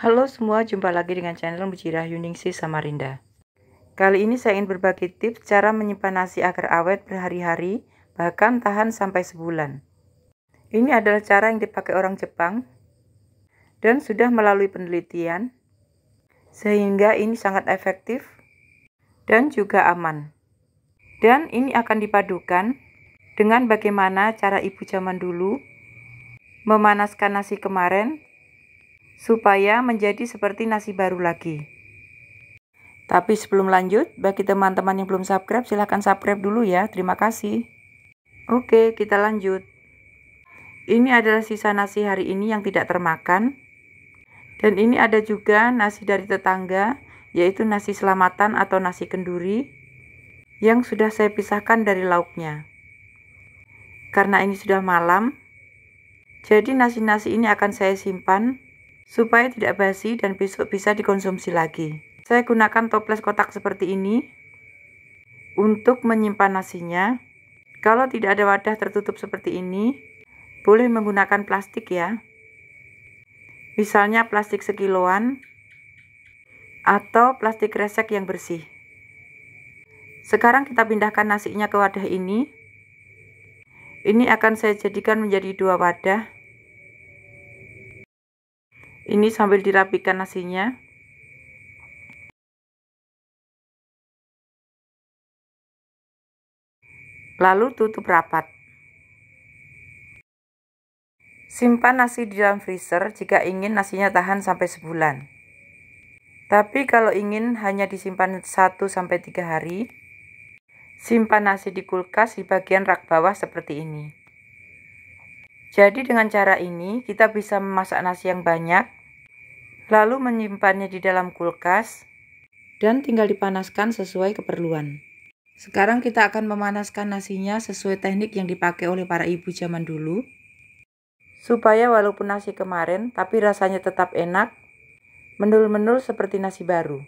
Halo semua, jumpa lagi dengan channel Mujirah Yuningsi Samarinda. Kali ini saya ingin berbagi tips cara menyimpan nasi agar awet berhari-hari, bahkan tahan sampai sebulan. Ini adalah cara yang dipakai orang Jepang dan sudah melalui penelitian, sehingga ini sangat efektif dan juga aman. Dan ini akan dipadukan dengan bagaimana cara ibu zaman dulu memanaskan nasi kemarin supaya menjadi seperti nasi baru lagi. Tapi sebelum lanjut, bagi teman-teman yang belum subscribe, silahkan subscribe dulu ya. Terima kasih. Oke, kita lanjut. Ini adalah sisa nasi hari ini yang tidak termakan. Dan ini ada juga nasi dari tetangga, yaitu nasi selamatan atau nasi kenduri, yang sudah saya pisahkan dari lauknya. Karena ini sudah malam, jadi nasi-nasi ini akan saya simpan supaya tidak basi dan besok bisa dikonsumsi lagi. Saya gunakan toples kotak seperti ini untuk menyimpan nasinya. Kalau tidak ada wadah tertutup seperti ini, boleh menggunakan plastik ya. Misalnya plastik sekiloan atau plastik resek yang bersih. Sekarang kita pindahkan nasinya ke wadah ini. Ini akan saya jadikan menjadi dua wadah ini sambil dirapikan nasinya lalu tutup rapat simpan nasi di dalam freezer jika ingin nasinya tahan sampai sebulan tapi kalau ingin hanya disimpan 1-3 hari simpan nasi di kulkas di bagian rak bawah seperti ini jadi dengan cara ini kita bisa memasak nasi yang banyak lalu menyimpannya di dalam kulkas, dan tinggal dipanaskan sesuai keperluan. Sekarang kita akan memanaskan nasinya sesuai teknik yang dipakai oleh para ibu zaman dulu. Supaya walaupun nasi kemarin, tapi rasanya tetap enak, menul-menul seperti nasi baru.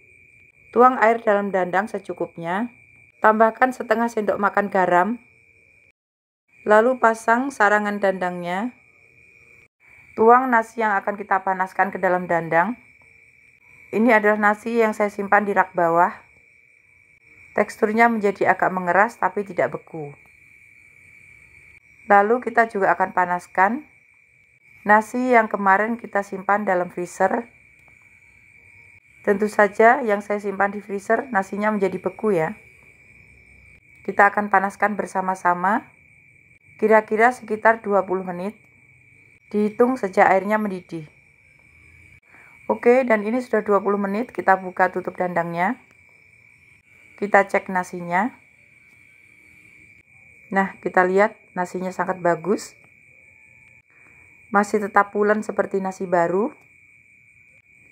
Tuang air dalam dandang secukupnya, tambahkan setengah sendok makan garam, lalu pasang sarangan dandangnya, Tuang nasi yang akan kita panaskan ke dalam dandang. Ini adalah nasi yang saya simpan di rak bawah. Teksturnya menjadi agak mengeras tapi tidak beku. Lalu kita juga akan panaskan nasi yang kemarin kita simpan dalam freezer. Tentu saja yang saya simpan di freezer nasinya menjadi beku ya. Kita akan panaskan bersama-sama kira-kira sekitar 20 menit. Dihitung sejak airnya mendidih. Oke, dan ini sudah 20 menit. Kita buka tutup dandangnya. Kita cek nasinya. Nah, kita lihat nasinya sangat bagus. Masih tetap pulen seperti nasi baru.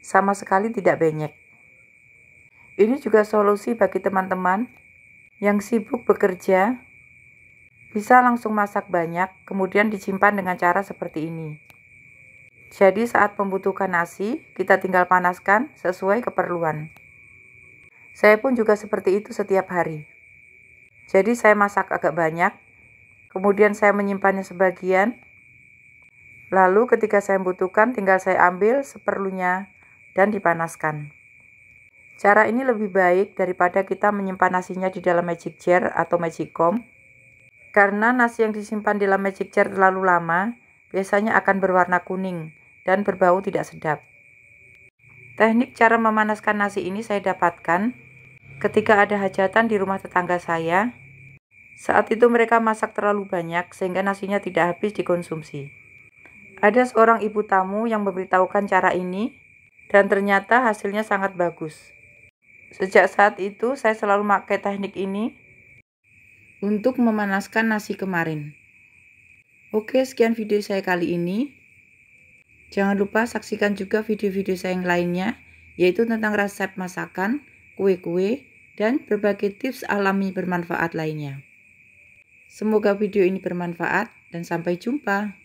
Sama sekali tidak banyak. Ini juga solusi bagi teman-teman yang sibuk bekerja bisa langsung masak banyak, kemudian disimpan dengan cara seperti ini. Jadi saat membutuhkan nasi, kita tinggal panaskan sesuai keperluan. Saya pun juga seperti itu setiap hari. Jadi saya masak agak banyak, kemudian saya menyimpannya sebagian. Lalu ketika saya butuhkan, tinggal saya ambil seperlunya dan dipanaskan. Cara ini lebih baik daripada kita menyimpan nasinya di dalam magic jar atau magic comb karena nasi yang disimpan di dalam magic jar terlalu lama, biasanya akan berwarna kuning dan berbau tidak sedap. Teknik cara memanaskan nasi ini saya dapatkan ketika ada hajatan di rumah tetangga saya. Saat itu mereka masak terlalu banyak sehingga nasinya tidak habis dikonsumsi. Ada seorang ibu tamu yang memberitahukan cara ini dan ternyata hasilnya sangat bagus. Sejak saat itu saya selalu pakai teknik ini untuk memanaskan nasi kemarin. Oke, sekian video saya kali ini. Jangan lupa saksikan juga video-video saya yang lainnya, yaitu tentang resep masakan, kue-kue, dan berbagai tips alami bermanfaat lainnya. Semoga video ini bermanfaat dan sampai jumpa.